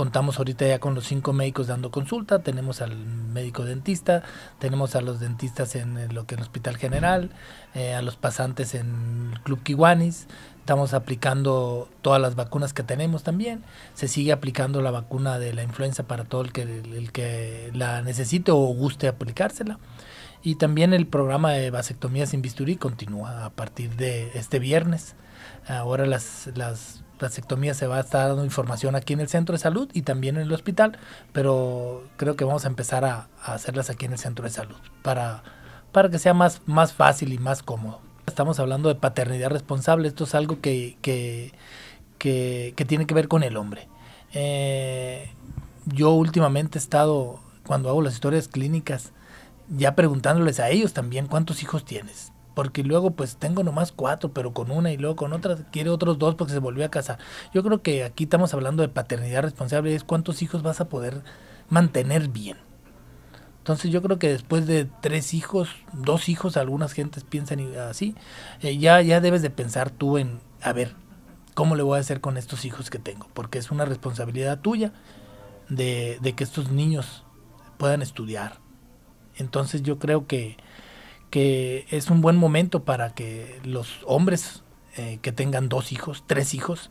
contamos ahorita ya con los cinco médicos dando consulta, tenemos al médico dentista, tenemos a los dentistas en lo que es el Hospital General, eh, a los pasantes en el Club Kiwanis, estamos aplicando todas las vacunas que tenemos también, se sigue aplicando la vacuna de la influenza para todo el que la necesite o guste aplicársela. Y también el programa de vasectomía sin bisturí continúa a partir de este viernes. Ahora las, las vasectomías se va a estar dando información aquí en el centro de salud y también en el hospital, pero creo que vamos a empezar a, hacerlas aquí en el centro de salud para, para que sea más, más fácil y más cómodo. Estamos hablando de paternidad responsable, esto es algo que, que, que, tiene que ver con el hombre. Eh, yo últimamente he estado, cuando hago las historias clínicas, ya preguntándoles a ellos también cuántos hijos tienes. Porque luego, pues tengo nomás cuatro, pero con una y luego con otra quiere otros dos porque se volvió a casar. Yo creo que aquí estamos hablando de paternidad responsable, es cuántos hijos vas a poder mantener bien. Entonces yo creo que después de tres hijos, dos hijos, algunas gentes piensan así, eh, ya, ya debes de pensar tú en, a ver, ¿cómo le voy a hacer con estos hijos que tengo? Porque es una responsabilidad tuya de, de que estos niños puedan estudiar, entonces yo creo que, es un buen momento para que los hombres eh, que tengan dos hijos, tres hijos,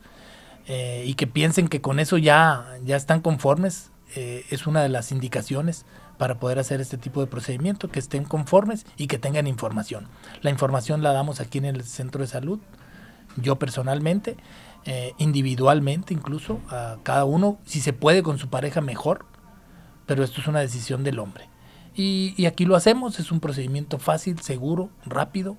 eh, y que piensen que con eso ya, están conformes, eh, es una de las indicaciones para poder hacer este tipo de procedimiento, que estén conformes y que tengan información. La información la damos aquí en el centro de salud, yo personalmente, individualmente incluso, a cada uno, si se puede con su pareja mejor, pero esto es una decisión del hombre. Y, aquí lo hacemos, es un procedimiento fácil, seguro, rápido,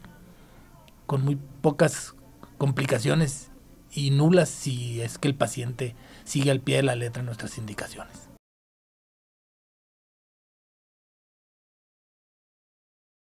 con muy pocas complicaciones y nulas si es que el paciente sigue al pie de la letra nuestras indicaciones.